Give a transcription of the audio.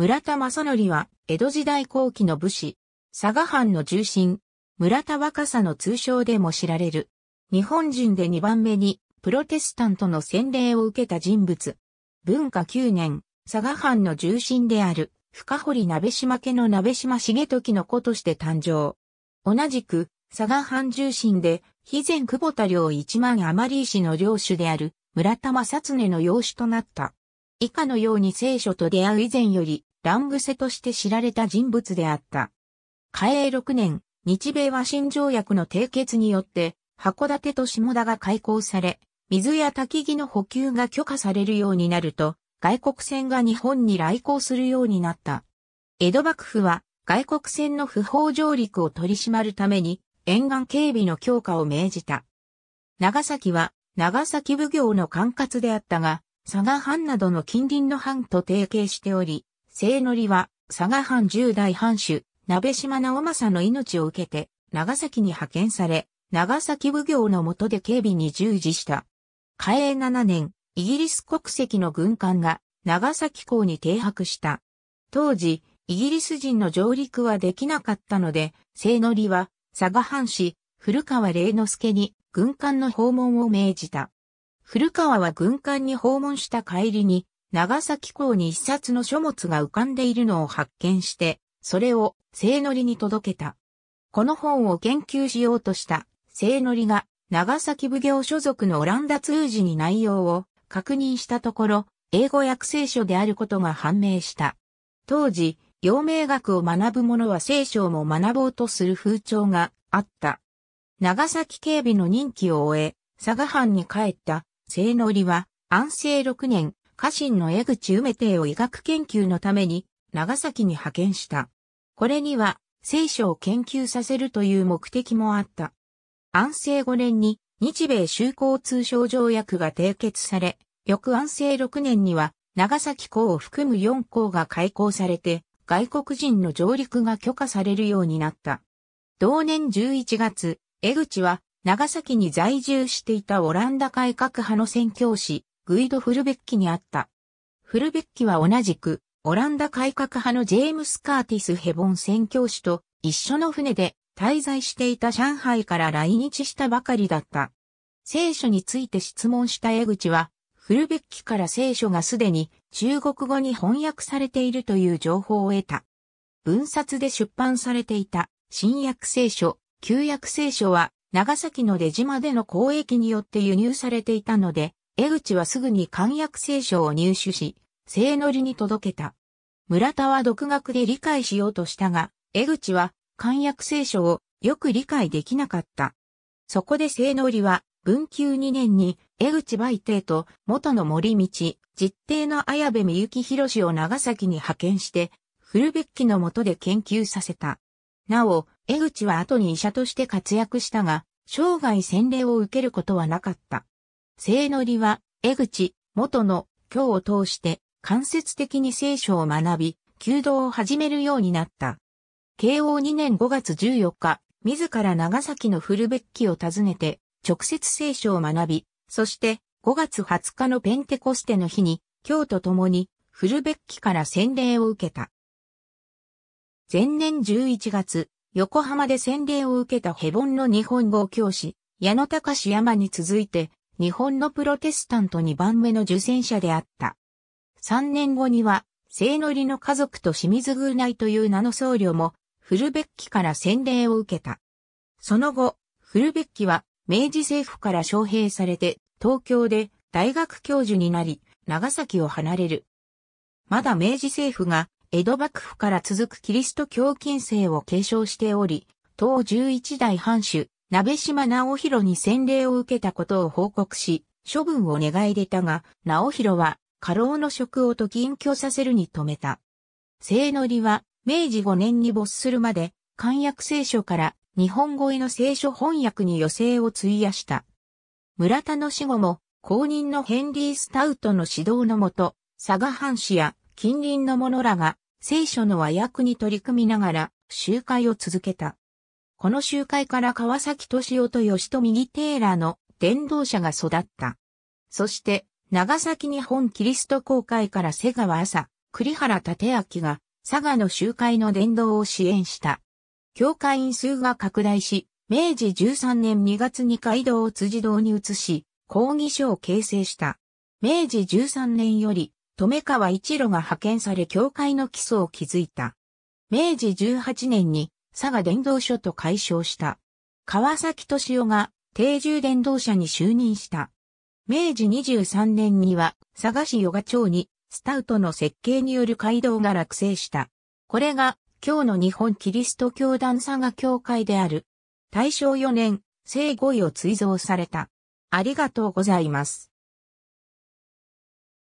村田正則は、江戸時代後期の武士、佐賀藩の重臣、村田若さの通称でも知られる。日本人で2番目に、プロテスタントの洗礼を受けた人物。文化9年、佐賀藩の重臣である、深堀鍋島家の鍋島重時の子として誕生。同じく、佐賀藩重臣で、肥前久保田領一万余り石の領主である、村田正常の養子となった。以下のように聖書と出会う以前より、乱癖として知られた人物であった。嘉永6年、日米和親条約の締結によって、函館と下田が開港され、水や焚き木の補給が許可されるようになると、外国船が日本に来航するようになった。江戸幕府は外国船の不法上陸を取り締まるために沿岸警備の強化を命じた。長崎は長崎奉行の管轄であったが、佐賀藩などの近隣の藩と提携しており、聖則は、佐賀藩十代藩主、鍋島直政の命を受けて、長崎に派遣され、長崎奉行の下で警備に従事した。嘉永7年、イギリス国籍の軍艦が長崎港に停泊した。当時、イギリス人の上陸はできなかったので、聖則は佐賀藩士、古川霊之助に軍艦の訪問を命じた。古川は軍艦に訪問した帰りに、長崎港に一冊の書物が浮かんでいるのを発見して、それを聖則に届けた。この本を研究しようとした聖則が長崎奉行所属のオランダ通詞に内容を確認したところ、英語訳聖書であることが判明した。当時、陽明学を学ぶ者は聖書も学ぼうとする風潮があった。長崎警備の任期を終え、佐賀藩に帰った聖則は安政6年家臣の江口梅亭を医学研究のために長崎に派遣した。これには聖書を研究させるという目的もあった。安政5年に日米修好通商条約が締結され、翌安政6年には長崎港を含む4港が開港されて、外国人の上陸が許可されるようになった。同年11月、江口は長崎に在住していたオランダ改革派の宣教師、グイド・フルベッキにあった。フルベッキは同じく、オランダ改革派のジェームス・カーティス・ヘボン宣教師と一緒の船で滞在していた上海から来日したばかりだった。聖書について質問した江口は、フルベッキから聖書がすでに中国語に翻訳されているという情報を得た。文冊で出版されていた新約聖書、旧約聖書は長崎の出島での交易によって輸入されていたので、江口はすぐに漢訳聖書を入手し、聖則に届けた。村田は独学で理解しようとしたが、江口は漢訳聖書をよく理解できなかった。そこで聖則は文久2年に江口梅帝と元の森道、実帝の綾部美幸博を長崎に派遣して、古べっきの下で研究させた。なお、江口は後に医者として活躍したが、生涯洗礼を受けることはなかった。聖則は、江口、元の、教を通して、間接的に聖書を学び、弓道を始めるようになった。慶応2年5月14日、自ら長崎の古別記を訪ねて、直接聖書を学び、そして5月20日のペンテコステの日に、京と共に古別記から洗礼を受けた。前年11月、横浜で洗礼を受けたヘボンの日本語教師、矢野隆山に続いて、日本のプロテスタント2番目の受選者であった。3年後には、聖りの家族と清水宮内という名の僧侶も、古別記から洗礼を受けた。その後、古別記は明治政府から招聘されて、東京で大学教授になり、長崎を離れる。まだ明治政府が江戸幕府から続くキリスト教禁制を継承しており、当11代藩主、鍋島直弘に洗礼を受けたことを報告し、処分を願い出たが、直弘は過労の職をと隠居させるに止めた。聖則は明治5年に没するまで、漢訳聖書から日本語への聖書翻訳に余生を費やした。村田の死後も、公認のヘンリー・スタウトの指導のもと、佐賀藩士や近隣の者らが聖書の和訳に取り組みながら集会を続けた。この集会から川崎敏夫と吉富義テーラーの伝道者が育った。そして、長崎日本キリスト公会から瀬川朝、栗原立明が佐賀の集会の伝道を支援した。教会員数が拡大し、明治13年2月に街道を辻堂に移し、抗議書を形成した。明治13年より、富川一路が派遣され教会の基礎を築いた。明治18年に佐賀電動所と解消した。川崎敏夫が定住電動車に就任した。明治23年には佐賀市ヨガ町にスタウトの設計による街道が落成した。これが今日の日本キリスト教団佐賀教会である。大正4年、聖後位を追贈された。ありがとうございます。